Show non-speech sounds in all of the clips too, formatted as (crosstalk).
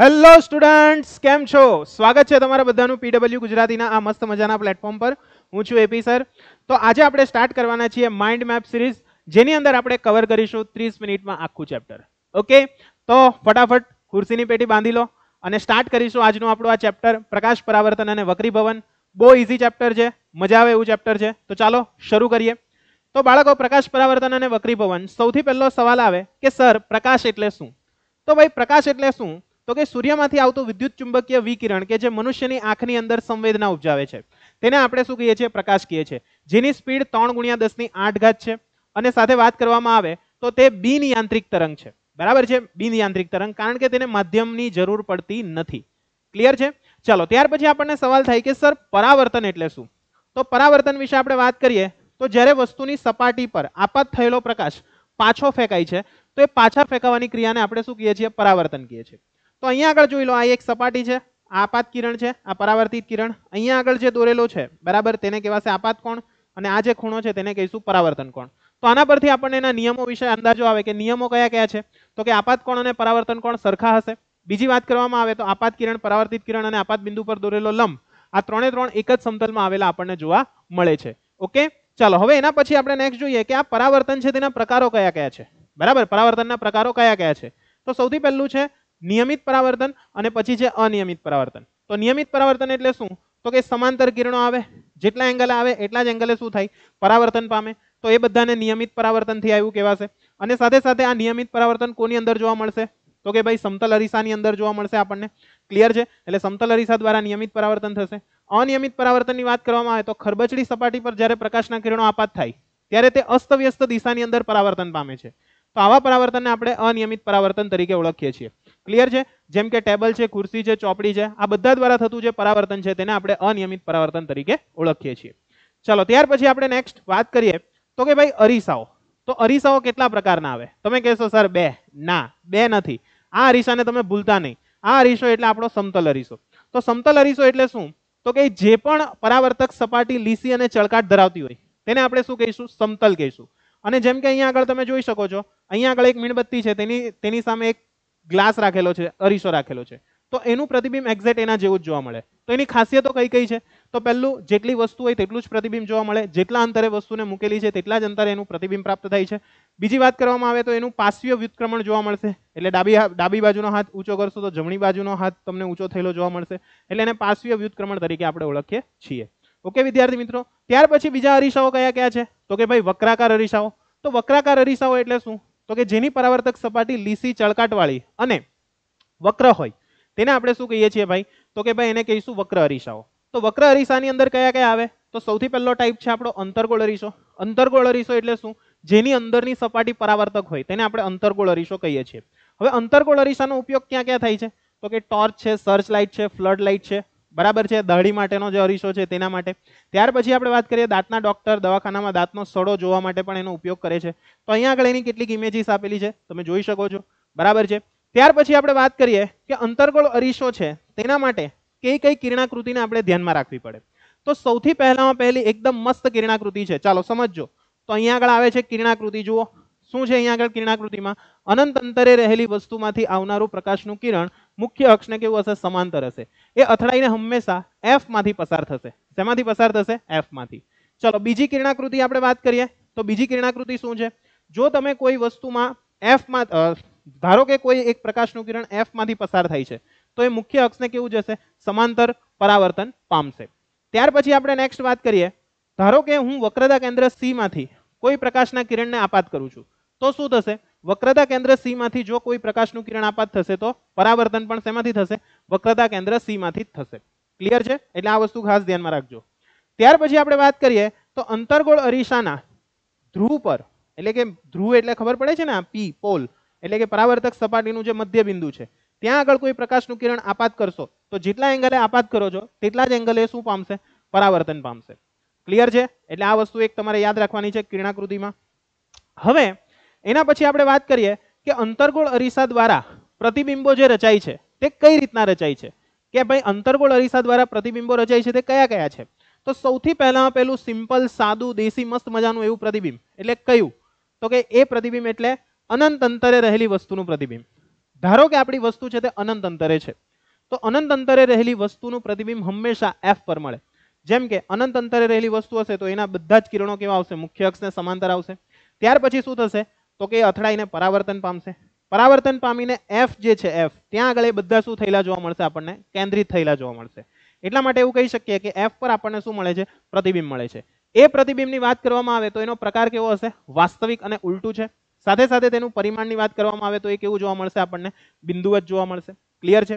hello students કેમ છો સ્વાગત છે તમારા બધાનું પીડબલ્યુ ગુજરાતીના આ મસ્ત મજાના પ્લેટફોર્મ પર હું છું એપી સર તો આજે આપણે સ્ટાર્ટ કરવાના છીએ માઇન્ડ મેપ સિરીઝ જેની અંદર આપણે કવર કરીશું ત્રીસ મિનિટમાં આખું ચેપ્ટર ઓકે તો ફટાફટ ખુરશીની પેટી બાંધી લો અને સ્ટાર્ટ કરીશું આજનું આપણું આ ચેપ્ટર પ્રકાશ પરાવર્તન અને વક્રી ભવન બહુ ઇઝી ચેપ્ટર છે મજા આવે એવું ચેપ્ટર છે તો ચાલો શરૂ કરીએ તો બાળકો પ્રકાશ પરાવર્તન અને વક્રી ભવન સૌથી પહેલો સવાલ આવે કે સર પ્રકાશ એટલે શું તો ભાઈ પ્રકાશ એટલે શું તો કે સૂર્યમાંથી આવતું વિદ્યુત ચુંબકીય વિકિરણ કે જે મનુષ્યની આંખની અંદર સંવેદના ઉપજાવે છે તેને આપણે શું કહીએ છીએ પ્રકાશ કહીએ છીએ જેની સ્પીડ ત્રણ ગુણ્યા દસની આઠ ઘાત છે અને સાથે વાત કરવામાં આવે તો તે બિનયાંત્રિક તરંગ છે બરાબર છે બિનયાંત્રિક તરંગ કારણ કે તેને માધ્યમની જરૂર પડતી નથી ક્લિયર છે ચાલો ત્યાર પછી આપણને સવાલ થાય કે સર પરાવર્તન એટલે શું તો પરાવર્તન વિશે આપણે વાત કરીએ તો જ્યારે વસ્તુની સપાટી પર આપાત થયેલો પ્રકાશ પાછો ફેંકાય છે તો એ પાછા ફેંકાવાની ક્રિયાને આપણે શું કહીએ છીએ પરાવર્તન કહીએ છીએ તો અહીંયા આગળ જોઈ લો આ એક સપાટી છે આ આપાત કિરણ છે આ પરાવર્તિત કિરણ અહીંયા આગળ જે દોરેલો છે બરાબર તેને કહેવાશે આપાત કોણ અને આ જે ખૂણો છે તેને કહીશું પરાવર્તન કોણ તો આના પરથી આપણને એના નિયમો વિશે અંદાજો આવે કે નિયમો કયા કયા છે તો કે આપાત કોણ અને પરાવર્તન કોણ સરખા હશે બીજી વાત કરવામાં આવે તો આપાત કિરણ પરાવર્તિત કિરણ અને આપાત બિંદુ પર દોરેલો લંબ આ ત્રણે ત્રણ એક જ સમતલમાં આવેલા આપણને જોવા મળે છે ઓકે ચાલો હવે એના પછી આપણે નેક્સ્ટ જોઈએ કે આ પરાવર્તન છે તેના પ્રકારો કયા કયા છે બરાબર પરાવર્તનના પ્રકારો કયા કયા છે તો સૌથી પહેલું છે નિયમિત પરાવર્તન અને પછી છે અનિયમિત પરાવર્તન તો નિયમિત પરાવર્તન એટલે શું તો કે સમાંતર કિરણો આવે જેટલા એંગલ આવે એટલા જ એંગલે શું થાય પરાવર્તન પામે તો એ બધાને નિયમિત પરાવર્તનથી આવ્યું કહેવાશે અને સાથે સાથે આ નિયમિત પરાવર્તન કોની અંદર જોવા મળશે તો કે ભાઈ સમતલ અરીસાની અંદર જોવા મળશે આપણને ક્લિયર છે એટલે સમતલ અરીસા દ્વારા નિયમિત પરાવર્તન થશે અનિયમિત પરાવર્તનની વાત કરવામાં આવે તો ખરબચડી સપાટી પર જ્યારે પ્રકાશના કિરણો આપાત થાય ત્યારે તે અસ્તવ્યસ્ત દિશાની અંદર પરાવર્તન પામે છે તો આવા પરાવર્તનને આપણે અનિયમિત પરાવર્તન તરીકે ઓળખીએ છીએ ક્લિયર છે જેમ કે ટેબલ છે ખુરશી છે ચોપડી છે આ બધા દ્વારા થતું જે પરાવર્તન છે તેને આપણે અનિયમિત પરાવર્તન તરીકે ઓળખીએ છીએ ચલો ત્યાર પછી આપણે નેક્સ્ટ વાત કરીએ તો કે ભાઈ અરીસાઓ તો અરીસાઓ કેટલા પ્રકારના આવે તમે કહેશો સર બે ના બે નથી આ અરીસાને તમે ભૂલતા નહીં આ અરીસો એટલે આપણો સમતલ અરીસો તો સમતલ અરીસો એટલે શું તો કે જે પણ પરાવર્તક સપાટી લીસી અને ચળકાટ ધરાવતી હોય તેને આપણે શું કહીશું સમતલ કહીશું અને જેમ કે અહીંયા આગળ તમે જોઈ શકો છો અહીંયા આગળ એક મીણબત્તી છે તેની તેની સામે એક ગ્લાસ રાખેલો છે અરીસો રાખેલો છે તો એનું પ્રતિબિંબ એક્ઝેક્ટ એના જેવું જ જોવા મળે તો એની ખાસિયતો કઈ કઈ છે તો પહેલું જેટલી વસ્તુ હોય તેટલું જ પ્રતિબિંબ જોવા મળે જેટલા અંતરે વસ્તુને મૂકેલી છે તેટલા જ અંતરે એનું પ્રતિબિંબ પ્રાપ્ત થાય છે બીજી વાત કરવામાં આવે તો એનું પાશ્વીય વ્યુત્ક્રમણ જોવા મળશે એટલે ડાબી ડાબી બાજુનો હાથ ઊંચો કરશો તો જમણી બાજુનો હાથ તમને ઊંચો થયેલો જોવા મળશે એટલે એને પાશ્વીય વ્યુત્ક્રમણ તરીકે આપણે ઓળખીએ છીએ ઓકે વિદ્યાર્થી મિત્રો ત્યાર પછી બીજા અરીસાઓ કયા કયા છે તો કે ભાઈ વક્રાકાર અરીસાઓ તો વક્રાકાર અરીસાઓ એટલે શું તો કે જેની પરાવર્તક સપાટી લીસી ચળકાટવાળી અને વક્ર હોય તેને આપણે શું કહીએ છીએ ભાઈ તો કે ભાઈ એને કહીશું વક્ર અરીસાઓ તો વક્ર અરીસાની અંદર કયા કયા આવે તો સૌથી પહેલો ટાઈપ છે આપણો અંતરગોળ અરીસો અંતરગોળ અરીસો એટલે શું જેની અંદરની સપાટી પરાવર્તક હોય તેને આપણે અંતરગોળ અરીસો કહીએ છીએ હવે અંતરગોળ અરીસાનો ઉપયોગ ક્યાં ક્યાં થાય છે તો કે ટોર્ચ છે સર્ચ લાઇટ છે ફ્લડ લાઇટ છે બરાબર છે દાઢી માટેનો જે અરીસો છે તેના માટે ત્યાર પછી આપણે વાત કરીએ દાંતના ડોક્ટર દવાખાનામાં દાંતનો સડો જોવા માટે પણ એનો ઉપયોગ કરે છે તો અહીંયા આગળ એની કેટલીક ઇમેજીસ આપેલી છે તમે જોઈ શકો છો બરાબર છે ત્યાર પછી આપણે વાત કરીએ કે અંતર્ગોળ અરીસો છે તેના માટે કઈ કઈ કિરણાકૃતિને આપણે ધ્યાનમાં રાખવી પડે તો સૌથી પહેલામાં પહેલી એકદમ મસ્ત કિરણાકૃતિ છે ચાલો સમજો તો અહીંયા આગળ આવે છે કિરણાકૃતિ જુઓ શું છે અહીંયા આગળ કિરણાકૃતિમાં અનંત અંતરે રહેલી વસ્તુમાંથી આવનારું પ્રકાશનું કિરણ મુખ્ય અક્ષને કેવું હશે સમાંતર હશે એ અથડાઈને હંમેશા એફ માંથી પસાર થશે શેમાંથી પસાર થશે એફ માંથી ચલો બીજી કિરણાકૃતિ આપણે વાત કરીએ તો બીજી કિરણાકૃતિ શું છે જો તમે કોઈ વસ્તુમાં એફમાં ધારો કે કોઈ એક પ્રકાશનું કિરણ એફમાંથી પસાર થાય છે તો એ મુખ્ય અક્ષને કેવું જશે સમાંતર પરાવર્તન પામશે ત્યાર પછી આપણે નેક્સ્ટ વાત કરીએ ધારો કે હું વક્રતા કેન્દ્ર સીમાંથી કોઈ પ્રકાશના કિરણને આપાત કરું છું તો શું થશે વક્રતા કેન્દ્ર સી માંથી જો કોઈ પ્રકાશનું કિરણ આપાત થશે તો પરાવર્તન પણ શેમાંથી થશે વક્રતા કેન્દ્ર સી માંથી જ થશે ક્લિયર છે એટલે આ વસ્તુ ખાસ ધ્યાનમાં રાખજો ત્યાર પછી આપણે વાત કરીએ તો અંતરગોળ અરીસાના ધ્રુવ પર એટલે કે ધ્રુવ એટલે ખબર પડે છે ને આ પી પોલ એટલે કે પરાવર્તક સપાટીનું જે મધ્ય બિંદુ છે ત્યાં આગળ કોઈ પ્રકાશનું કિરણ આપાત કરશો તો જેટલા એંગલે આપાત કરો છો તેટલા જ એંગલે શું પામશે પરાવર્તન પામશે ક્લિયર છે એટલે આ વસ્તુ એક તમારે યાદ રાખવાની છે કિરણાકૃતિમાં હવે એના પછી આપણે વાત કરીએ કે અંતરગોળ અરીસા દ્વારા પ્રતિબિંબો જે રચાય છે તે કઈ રીતના રચાય છે કે ભાઈ અંતરગોળ અરીસા દ્વારા પ્રતિબિંબો રચાય છે તે કયા કયા છે તો સૌથી પહેલામાં પહેલું સિમ્પલ સાદું દેશી મસ્ત મજાનું એવું પ્રતિબિંબ એટલે કયું તો કે એ પ્રતિબિંબ એટલે અનંત અંતરે રહેલી વસ્તુનું પ્રતિબિંબ ધારો કે આપણી વસ્તુ છે તે અનંત અંતરે છે તો અનંત અંતરે રહેલી વસ્તુનું પ્રતિબિંબ હંમેશા એફ પર મળે જેમ કે અનંત અંતરે રહેલી વસ્તુ હશે તો એના બધા જ કિરણો કેવા આવશે મુખ્ય અક્ષને સમાંતર આવશે ત્યાર પછી શું થશે તો કે અથડાઈને પરાવર્તન પામશે પરાવર્તન પામીને એફ જે છે એફ ત્યાં આગળ એ બધા શું થયેલા જોવા મળશે આપણને કેન્દ્રિત થયેલા જોવા મળશે એટલા માટે એવું કહી શકીએ કે એફ પર આપણને શું મળે છે પ્રતિબિંબ મળે છે એ પ્રતિબિંબની વાત કરવામાં આવે તો એનો પ્રકાર કેવો હશે વાસ્તવિક અને ઉલટું છે સાથે સાથે તેનું પરિમાણની વાત કરવામાં આવે તો એ કેવું જોવા મળશે આપણને બિંદુ જ જોવા મળશે ક્લિયર છે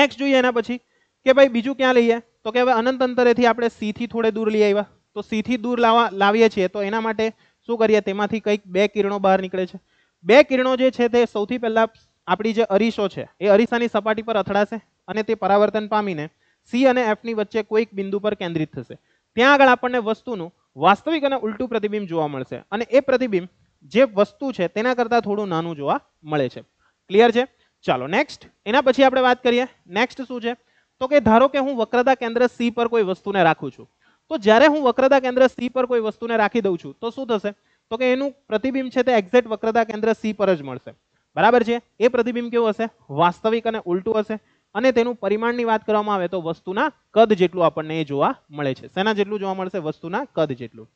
નેક્સ્ટ જોઈએ એના પછી કે ભાઈ બીજું ક્યાં લઈએ તો કે હવે અનંત અંતરેથી આપણે સીથી થોડે દૂર લઈ આવ્યા તો સીથી દૂર લાવા લાવીએ છીએ તો એના માટે શું કરીએ તેમાંથી કંઈક બે કિરણો બહાર નીકળે છે બે કિરણો જે છે તે સૌથી પહેલાં આપણી જે અરીસો છે એ અરીસાની સપાટી પર અથડાશે અને તે પરાવર્તન પામીને સી અને એફની વચ્ચે કોઈક બિંદુ પર કેન્દ્રિત થશે ત્યાં આગળ આપણને વસ્તુનું વાસ્તવિક અને ઉલટું પ્રતિબિંબ જોવા મળશે અને એ પ્રતિબિંબ જે વસ્તુ છે તેના કરતાં થોડું નાનું જોવા મળે છે ક્લિયર છે ચાલો નેક્સ્ટ એના પછી આપણે વાત કરીએ નેક્સ્ટ શું છે તો કે ધારો કે હું વક્રતા કેન્દ્ર સી પર કોઈ વસ્તુને રાખું છું તો જ્યારે હું વક્રતા કેન્દ્ર સી પર કોઈ વસ્તુને રાખી દઉં છું તો શું થશે તો કે એનું પ્રતિબિંબ છે તે એક્ઝેક્ટ વક્રતા કેન્દ્ર સી પર જ મળશે બરાબર છે એ પ્રતિબિંબ કેવું હશે વાસ્તવિક અને ઉલટું હશે અને તેનું પરિમાણની વાત કરવામાં આવે તો વસ્તુના કદ જેટલું આપણને એ જોવા મળે છે શેના જેટલું જોવા મળશે વસ્તુના કદ જેટલું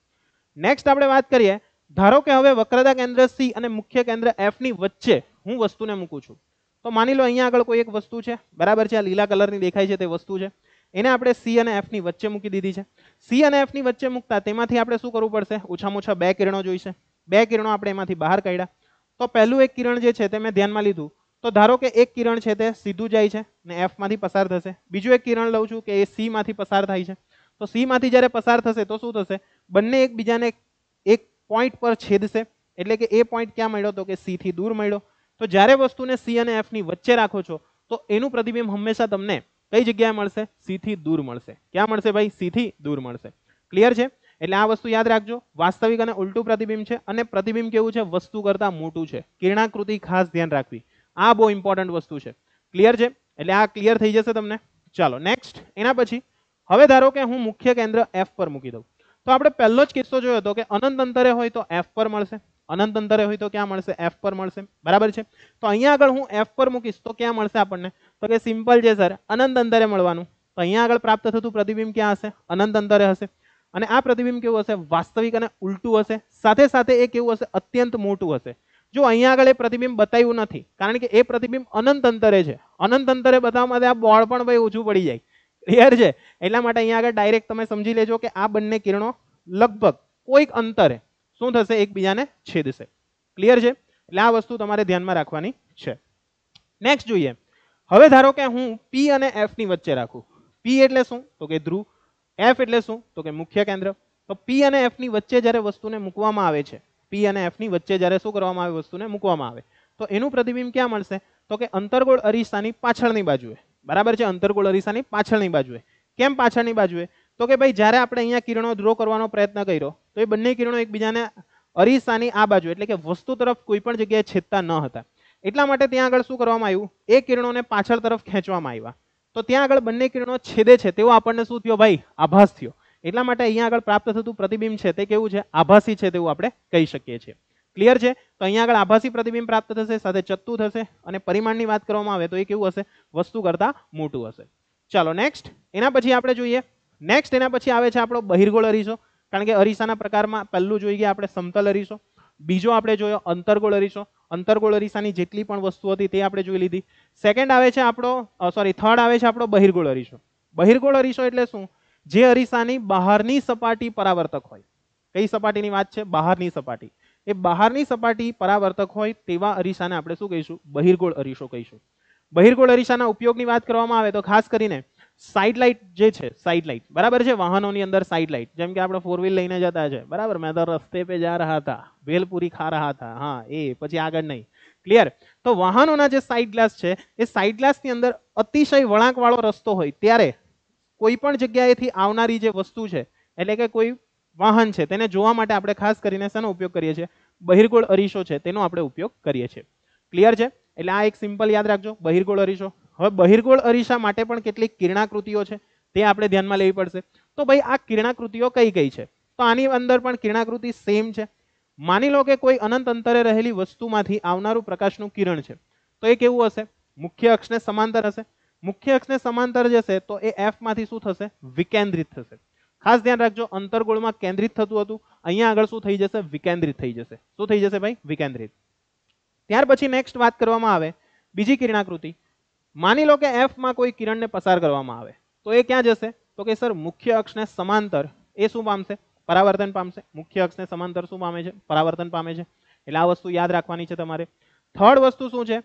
નેક્સ્ટ આપણે વાત કરીએ ધારો કે હવે વક્રતા કેન્દ્ર સી અને મુખ્ય કેન્દ્ર એફની વચ્ચે હું વસ્તુને મૂકું છું તો માની લો અહીંયા આગળ કોઈ એક વસ્તુ છે બરાબર છે આ લીલા કલરની દેખાય છે તે વસ્તુ છે એને આપણે સી અને એફની વચ્ચે મૂકી દીધી છે સી અને એફની વચ્ચે મૂકતા તેમાંથી આપણે શું કરવું પડશે ઓછામાં ઓછા બે કિરણો જોઈશે બે કિરણો આપણે એમાંથી બહાર કાઢ્યા તો પહેલું એક કિરણ જે છે તે મેં ધ્યાનમાં લીધું તો ધારો કે એક કિરણ છે તે સીધું જાય છે ને એફમાંથી પસાર થશે બીજું એક કિરણ લઉં છું કે એ સીમાંથી પસાર થાય છે તો સીમાંથી જ્યારે પસાર થશે તો શું થશે બંને એકબીજાને એક પોઈન્ટ પર છેદશે એટલે કે એ પોઈન્ટ ક્યાં મળ્યો તો કે સીથી દૂર મળ્યો તો જ્યારે વસ્તુને સી અને એફની વચ્ચે રાખો છો તો એનું પ્રતિબિંબ હંમેશા તમને કઈ જગ્યાએ મળશે સી થી દૂર મળશે ક્યાં મળશે ભાઈ સી થી દૂર મળશે ક્લિયર છે એટલે આ વસ્તુ યાદ રાખજો વાસ્તવિક અને ઉલટું પ્રતિબિંબ છે અને પ્રતિબિંબ કેવું છે વસ્તુ કરતાં મોટું છે કિરણાકૃતિ ખાસ ધ્યાન રાખવી આ બહુ ઇમ્પોર્ટન્ટ વસ્તુ છે ક્લિયર છે એટલે આ ક્લિયર થઈ જશે તમને ચાલો નેક્સ્ટ એના પછી હવે ધારો કે હું મુખ્ય કેન્દ્ર એફ પર મૂકી દઉં તો આપણે પહેલો જ કિસ્સો જોયો હતો કે અનંત અંતરે હોય તો એફ પર મળશે અનંત અંતરે હોય તો ક્યાં મળશે એફ પર મળશે બરાબર છે તો અહીંયા આગળ હું એફ પર મૂકીશ તો ક્યાં મળશે આપણને તો કે સિમ્પલ છે સર અનંત અંતરે મળવાનું તો અહીંયા આગળ પ્રાપ્ત થતું પ્રતિબિંબ ક્યાં હશે અનંત અંતરે હશે અને આ પ્રતિબિંબ કેવું હશે વાસ્તવિક અને ઉલટું હશે સાથે સાથે એ કેવું હશે અત્યંત મોટું હશે જો અહીંયા આગળ એ પ્રતિબિંબ બતાવ્યું નથી કારણ કે એ પ્રતિબિંબ અનંત અંતરે છે અનંત અંતરે બતાવવા માટે આ બોળ પણ ભાઈ ઓછું પડી જાય ક્લિયર છે એટલા માટે અહીંયા આગળ ડાયરેક્ટ તમે સમજી લેજો કે આ બંને કિરણો લગભગ કોઈક અંતરે શું થશે એકબીજાને છેદશે ક્લિયર છે એટલે આ વસ્તુ તમારે ધ્યાનમાં રાખવાની છે નેક્સ્ટ જોઈએ હવે ધારો કે હું પી અને એફની વચ્ચે રાખું પી એટલે શું તો કે ધ્રુવ એફ એટલે શું તો કે મુખ્ય કેન્દ્ર તો પી અને એફની વચ્ચે જ્યારે વસ્તુને મૂકવામાં આવે છે પી અને ની વચ્ચે જ્યારે શું કરવામાં આવે વસ્તુને મૂકવામાં આવે તો એનું પ્રતિબિંબ ક્યાં મળશે તો કે અંતર્ગોળ અરીસાની પાછળની બાજુએ બરાબર છે અંતર્ગોળ અરીસાની પાછળની બાજુએ કેમ પાછળની બાજુએ તો કે ભાઈ જ્યારે આપણે અહીંયા કિરણો ધ્રો કરવાનો પ્રયત્ન કર્યો તો એ બંને કિરણો એકબીજાને અરીસાની આ બાજુ એટલે કે વસ્તુ તરફ કોઈ પણ જગ્યાએ છેદતા ન હતા એટલા માટે ત્યાં આગળ શું કરવામાં આવ્યું એ કિરણોને પાછળ તરફ ખેંચવામાં આવ્યા તો ત્યાં આગળ બંને કિરણો છેદે છે તેવો આપણને શું થયો ભાઈ આભાસ થયો એટલા માટે અહીંયા આગળ પ્રાપ્ત થતું પ્રતિબિંબ છે તે કેવું છે આભાસી છે તેવું આપણે કહી શકીએ છીએ ક્લિયર છે તો અહીંયા આગળ આભાસી પ્રતિબિંબ પ્રાપ્ત થશે સાથે ચત્તુ થશે અને પરિમાણની વાત કરવામાં આવે તો એ કેવું હશે વસ્તુ કરતાં મોટું હશે ચાલો નેક્સ્ટ એના પછી આપણે જોઈએ નેક્સ્ટ એના પછી આવે છે આપણો બહિર્ગોળ અરીસો કારણ કે અરીસાના પ્રકારમાં પહેલું જોઈ ગયા આપણે સમતલ અરીસો બીજો આપણે જોયો અંતર્ગોળ અરીસો અંતર્ગોળ અરીસાની જેટલી પણ વસ્તુ હતી તે આપણે જોઈ લીધી સેકન્ડ આવે છે આપણો સોરી થર્ડ આવે છે આપણો બહિર્ગોળ અરીસો બહિર્ગોળ અરીસો એટલે શું જે અરીસાની બહારની સપાટી પરાવર્તક હોય કઈ સપાટીની વાત છે બહારની સપાટી એ બહારની સપાટી પરાવર્તક હોય તેવા અરીસાને આપણે શું કહીશું બહિર્ગોળ અરીસો કહીશું બહિર્ગોળ અરીસાના ઉપયોગની વાત કરવામાં આવે તો ખાસ કરીને સાઇડ લાઇટ જે છે સાઇડ લાઇટ બરાબર છે વાહનોની અંદર સાઇડ લાઇટ જેમ કે આપણે ફોર વ્હીલ લઈને જતા છે બરાબર મેં તો રસ્તે પે જા રહા હતા ભેલપુરી ખા રહ્યા હતા હા એ પછી આગળ નહીં ક્લિયર તો વાહનોના જે સાઇડ ગ્લાસ છે એ સાઇડ ગ્લાસની અંદર અતિશય વળાંકવાળો રસ્તો હોય ત્યારે કોઈ પણ જગ્યાએથી આવનારી જે વસ્તુ છે એટલે કે કોઈ વાહન છે તેને જોવા માટે આપણે ખાસ કરીને શેનો ઉપયોગ કરીએ છીએ બહિર્ગોળ અરીશો છે તેનો આપણે ઉપયોગ કરીએ છીએ ક્લિયર છે એટલે આ એક સિમ્પલ યાદ રાખજો બહિર્ગોળ અરીસો હવે બહિર્ગોળ અરીસા માટે પણ કેટલીક કિરણાકૃતિઓ છે તે આપણે ધ્યાનમાં લેવી પડશે તો ભાઈ આ કિરણાકૃતિઓ કઈ કઈ છે તો આની અંદર પણ કિરણાકૃતિ સેમ છે માની લો કે કોઈ અનંત અંતરે રહેલી વસ્તુમાંથી આવનારું પ્રકાશનું કિરણ છે તો એ કેવું હશે મુખ્ય અક્ષને સમાંતર હશે મુખ્ય અક્ષને સમાંતર જશે તો એ એફમાંથી શું થશે વિકેન્દ્રિત થશે ખાસ ધ્યાન રાખજો અંતરગોળમાં કેન્દ્રિત થતું હતું અહીંયા આગળ શું થઈ જશે વિકેન્દ્રિત થઈ જશે શું થઈ જશે ભાઈ વિકેન્દ્રિત ત્યાર પછી નેક્સ્ટ વાત કરવામાં આવે બીજી કિરણાકૃતિ માની લો કે એફમાં કોઈ કિરણને પસાર કરવામાં આવે તો એ ક્યાં જશે તો કે સર મુખ્ય અક્ષને સમાંતર એ શું પામશે પરાવર્તન પામશે મુખ્ય અક્ષને સમાંતર શું પામે છે પરાવર્તન પામે છે એટલે આ વસ્તુ યાદ રાખવાની છે તમારે થર્ડ વસ્તુ શું છે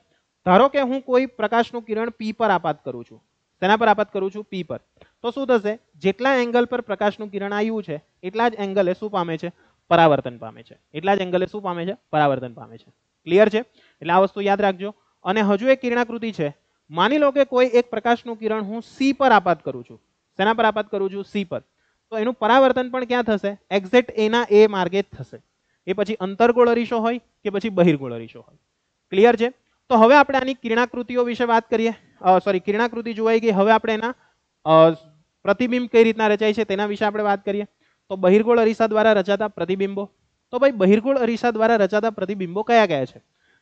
ધારો કે હું કોઈ પ્રકાશનું કિરણ પી પર આપાત કરું છું તેના પર આપાત કરું છું પી પર તો શું થશે જેટલા એંગલ પર પ્રકાશનું કિરણ આવ્યું છે એટલા જ એંગલે શું પામે છે પરાવર્તન પામે છે એટલા જ એંગલે શું પામે છે પરાવર્તન પામે છે ક્લિયર છે એટલે આ વસ્તુ યાદ રાખજો અને હજુ એક કિરણાકૃતિ છે માની લો કે કોઈ એક પ્રકાશનું કિરણ હું સી પર આપાત કરું છું શેના પર આપાત કરું છું સી પર તો એનું પરાવર્તન પણ ક્યાં થશે એક્ઝેક્ટ એના એ માર્ગે જ થશે એ પછી અંતરગોળ અરીશો હોય કે પછી બહિર્ગોળ અરીશો હોય ક્લિયર છે તો હવે આપણે આની કિરણાકૃતિઓ વિશે વાત કરીએ સોરી કિરણાકૃતિ જોવાઈ ગઈ હવે આપણે એના પ્રતિબિંબ કઈ રીતના રચાય છે તેના વિશે આપણે વાત કરીએ તો બહિર્ગોળ અરીસા દ્વારા રચાતા પ્રતિબિંબો તો ભાઈ બહિર્ગોળ અરીસા દ્વારા રચાતા પ્રતિબિંબો કયા કયા છે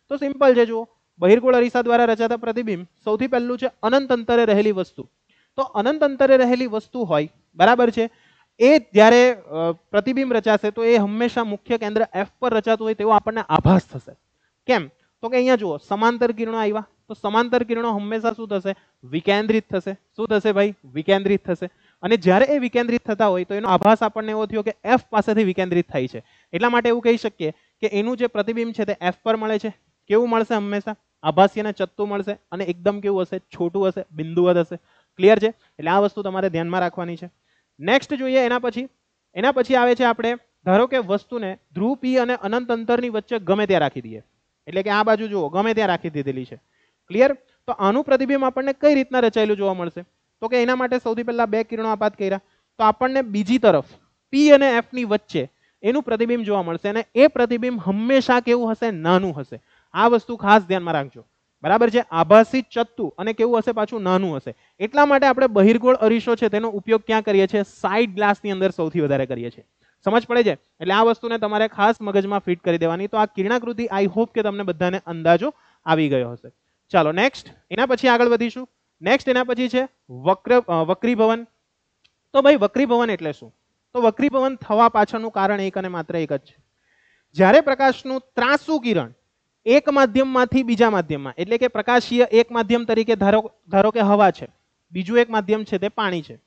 તો સિમ્પલ છે જુઓ બહિર્કુળ અરીસા દ્વારા રચાતા પ્રતિબિંબ સૌથી પહેલું છે અનંત અંતરે રહેલી વસ્તુ તો અનંત અંતરે રહેલી વસ્તુ હોય બરાબર છે એ જ્યારે પ્રતિબિંબ રચાશે તો એ હંમેશા મુખ્ય કેન્દ્ર એફ પર રચાતું હોય તેવો આપણને આભાસ થશે કેમ તો કે અહીંયા જુઓ સમાંતર કિરણો આવ્યા તો સમાંતર કિરણો હંમેશા શું થશે વિકેન્દ્રિત થશે શું થશે ભાઈ વિકેન્દ્રિત થશે અને જ્યારે એ વિકેન્દ્રિત થતા હોય તો એનો આભાસ આપણને એવો થયો કે એફ પાસેથી વિકેન્દ્રિત થાય છે એટલા માટે એવું કહી શકીએ કે એનું જે પ્રતિબિંબ છે તે એફ પર મળે છે કેવું મળશે હંમેશા આભાસીને ચત્તું મળશે અને એકદમ કેવું હશે છોટું હશે બિંદુવત હશે ક્લિયર છે એટલે આ વસ્તુ તમારે ધ્યાનમાં રાખવાની છે નેક્સ્ટ જોઈએ એના પછી એના પછી આવે છે આપણે ધારો કે વસ્તુને ધ્રુવ પી અને અનંત અંતરની વચ્ચે ગમે ત્યાં રાખી દઈએ એટલે કે આ બાજુ જુઓ ગમે ત્યાં રાખી દીધેલી છે ક્લિયર તો આનું પ્રતિબિંબ આપણને કઈ રીતના રચાયેલું જોવા મળશે તો કે એના માટે સૌથી પહેલા બે કિરણો આપાત કર્યા તો આપણને બીજી તરફ પી અને એફની વચ્ચે એનું પ્રતિબિંબ જોવા મળશે અને એ પ્રતિબિંબ હંમેશા કેવું હશે નાનું હશે આ વસ્તુ ખાસ ધ્યાનમાં રાખજો બરાબર છે આભાસી ચત્તુ અને કેવું હશે પાછું નાનું હશે એટલા માટે આપણે બહિર્ગોળ અરીસો છે તેનો ઉપયોગ ક્યાં કરીએ છીએ સાઇડ ગ્લાસની અંદર સૌથી વધારે કરીએ છીએ સમજ પડે છે એટલે આ વસ્તુને તમારે ખાસ મગજમાં ફિટ કરી દેવાની તો આ કિરણાકૃતિ આઈ હોપ કે તમને બધાને અંદાજો આવી ગયો હશે ચાલો નેક્સ્ટ એના પછી આગળ વધીશું નેક્સ્ટ એના પછી છે વક્ર વક્રીભવન તો ભાઈ વક્રીભવન એટલે શું તો વક્રીભવન થવા પાછળનું કારણ એક અને માત્ર એક જ છે જ્યારે પ્રકાશનું ત્રાસુ કિરણ એક માધ્યમમાંથી બીજા માધ્યમમાં એટલે કે પ્રકાશીય એક માધ્યમ તરીકે ધારો ધારો કે હવા છે બીજું એક માધ્યમ છે તે પાણી છે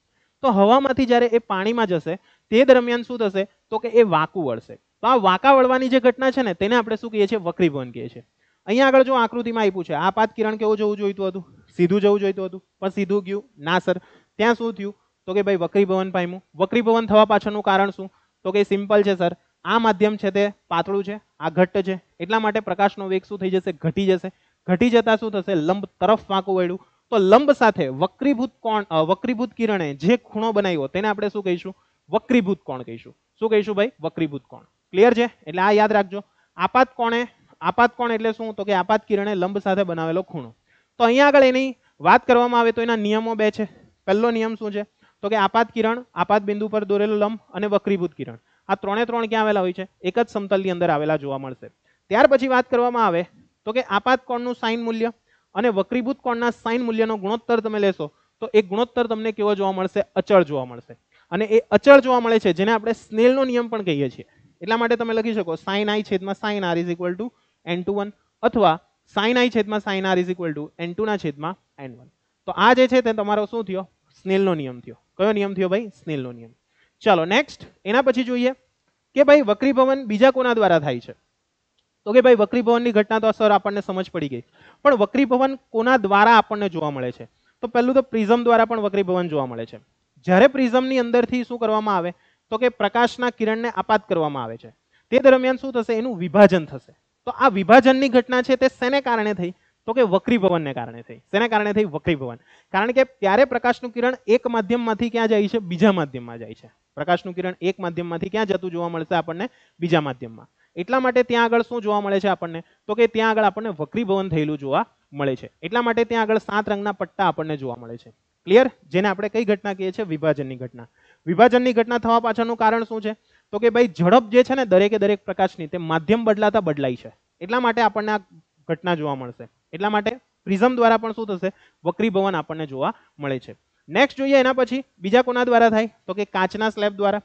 તો હવામાંથી જ્યારે એ પાણીમાં જશે તે દરમિયાન શું થશે તો કે એ વાંકું વળશે તો આ વાંકા વળવાની જે ઘટના છે ને તેને આપણે શું કહીએ છીએ વક્રીભવન કહીએ છીએ અહીંયા આગળ જો આકૃતિમાં આપ્યું છે આ પાત કિરણ કેવું જવું જોઈતું હતું સીધું જવું જોઈતું હતું પણ સીધું ગયું ના સર ત્યાં શું થયું તો કે ભાઈ વક્રીભવન પામ્યું વક્રીભવન થવા પાછળનું કારણ શું તો કે સિમ્પલ છે સર આ માધ્યમ છે તે પાતળું છે આ ઘટ્ટ છે એટલા માટે પ્રકાશનો વેગ શું થઈ જશે ઘટી જશે ઘટી જતા શું થશે લંબ તરફ ફાંકું વળ્યું તો લંબ સાથે વક્રીભૂત કોણ વક્રીભૂત કિરણે જે ખૂણો બનાવ્યો તેને આપણે શું કહીશું વક્રીભૂત કોણ કહીશું શું કહીશું ભાઈ વક્રીભૂત કોણ ક્લિયર છે એટલે આ યાદ રાખજો આપાત કોણે આપાત કોણ એટલે શું તો કે આપાત કિરણે લંબ સાથે બનાવેલો ખૂણો તો અહીંયા આગળ એની વાત કરવામાં આવે તો એના નિયમો બે છે પહેલો નિયમ શું છે તો કે આપાત કિરણ આપાત બિંદુ પર દોરેલો લંબ અને વક્રીભૂત કિરણ આ ત્રણે ત્રણ ક્યાં આવેલા હોય છે એક જ સમતલની અંદર આવેલા જોવા મળશે ત્યાર પછી વાત કરવામાં આવે તો કે આપાત કોણનું સાઇન મૂલ્ય અને વક્રીભૂત કોણના સાઇન મૂલ્યનો ગુણોત્તર તમે લેશો તો એ ગુણોત્તર તમને કેવો જોવા મળશે અચળ જોવા મળશે અને એ અચળ જોવા મળે છે જેને આપણે સ્નેલનો નિયમ પણ કહીએ છીએ એટલા માટે તમે લખી શકો સાઇન આઈ છેદમાં sine R is equal to N two one અથવા સાઇન આઈ છેદમાં sine R is equal to N ટુના છેદમાં એન વન તો આ જે છે તે તમારો શું થયો સ્નેલનો નિયમ થયો કયો નિયમ થયો ભાઈ સ્નેલનો નિયમ ચાલો નેક્સ્ટ એના પછી જોઈએ કે ભાઈ વક્રીભવન બીજા કોના દ્વારા થાય છે તો કે ભાઈ વક્રીભવનની ઘટના તો સર આપણને સમજ પડી ગઈ પણ વક્રીભવન કોના દ્વારા આપણને જોવા મળે છે તો પહેલું તો પ્રિઝમ દ્વારા પણ વક્રીભવન જોવા મળે છે જ્યારે પ્રિઝમની અંદરથી શું કરવામાં આવે તો કે પ્રકાશના કિરણને આપાત કરવામાં આવે છે તે દરમિયાન શું થશે એનું વિભાજન થશે તો આ વિભાજનની ઘટના છે તે શેને કારણે થઈ તો કે વક્રીભવનને કારણે થઈ શેના કારણે થઈ વક્રીભવન કારણ કે ત્યારે પ્રકાશનું કિરણ એક માધ્યમમાંથી ક્યાં જાય છે બીજા માધ્યમમાં જાય છે પ્રકાશનું કિરણ એક માધ્યમમાંથી ક્યાં જતું જોવા મળશે આપણને બીજા માધ્યમમાં એટલા માટે ત્યાં આગળ શું જોવા મળે છે આપણને તો કે ત્યાં આગળ આપણને વક્રી ભવન થયેલું જોવા મળે છે એટલા માટે ત્યાં આગળ સાત રંગના પટ્ટા આપણને જોવા મળે છે ક્લિયર જેને આપણે કઈ ઘટના કહીએ છીએ વિભાજનની ઘટના વિભાજનની ઘટના થવા પાછળનું કારણ શું છે તો કે ભાઈ ઝડપ જે છે ને દરેકે દરેક પ્રકાશની તે માધ્યમ બદલાતા બદલાય છે એટલા માટે આપણને આ ઘટના જોવા મળશે એટલા માટે પ્રિઝમ દ્વારા પણ શું થશે વક્રીભવન આપણને જોવા મળે છે નેક્સ્ટ જોઈએ એના પછી બીજા કોના દ્વારા થાય તો કે કાચના સ્લેબ દ્વારા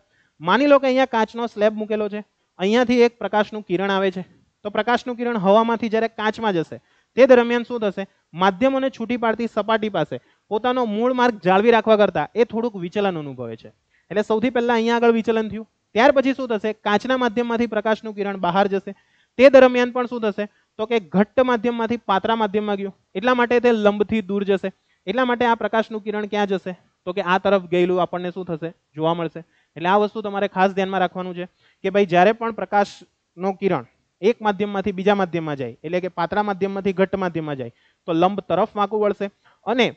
માની લો કે અહીંયા કાચનો સ્લેબ મૂકેલો છે અહીંયાથી એક પ્રકાશનું કિરણ આવે છે તો પ્રકાશનું કિરણ હવામાંથી જ્યારે કાચમાં જશે તે દરમિયાન શું થશે માધ્યમોને છૂટી પાડતી સપાટી પાસે પોતાનો મૂળ માર્ગ જાળવી રાખવા કરતાં એ થોડુંક વિચલન અનુભવે છે એટલે સૌથી પહેલાં અહીંયા આગળ વિચલન થયું ત્યાર પછી શું થશે કાચના માધ્યમમાંથી પ્રકાશનું કિરણ બહાર જશે તે દરમિયાન પણ શું થશે તો કે ઘટ્ટ માધ્યમમાંથી પાતળા માધ્યમમાં ગયું એટલા માટે તે લંબથી દૂર જશે એટલા માટે આ પ્રકાશનું કિરણ ક્યાં જશે તો કે આ તરફ ગયેલું આપણને શું થશે જોવા મળશે એટલે આ વસ્તુ તમારે ખાસ ધ્યાનમાં રાખવાનું છે કે ભાઈ જ્યારે પણ પ્રકાશનું કિરણ એક માધ્યમમાંથી બીજા માધ્યમમાં જાય એટલે કે પાતળા માધ્યમમાંથી ઘટ્ટ માધ્યમમાં જાય તો લંબ તરફ વાંકું પડશે અને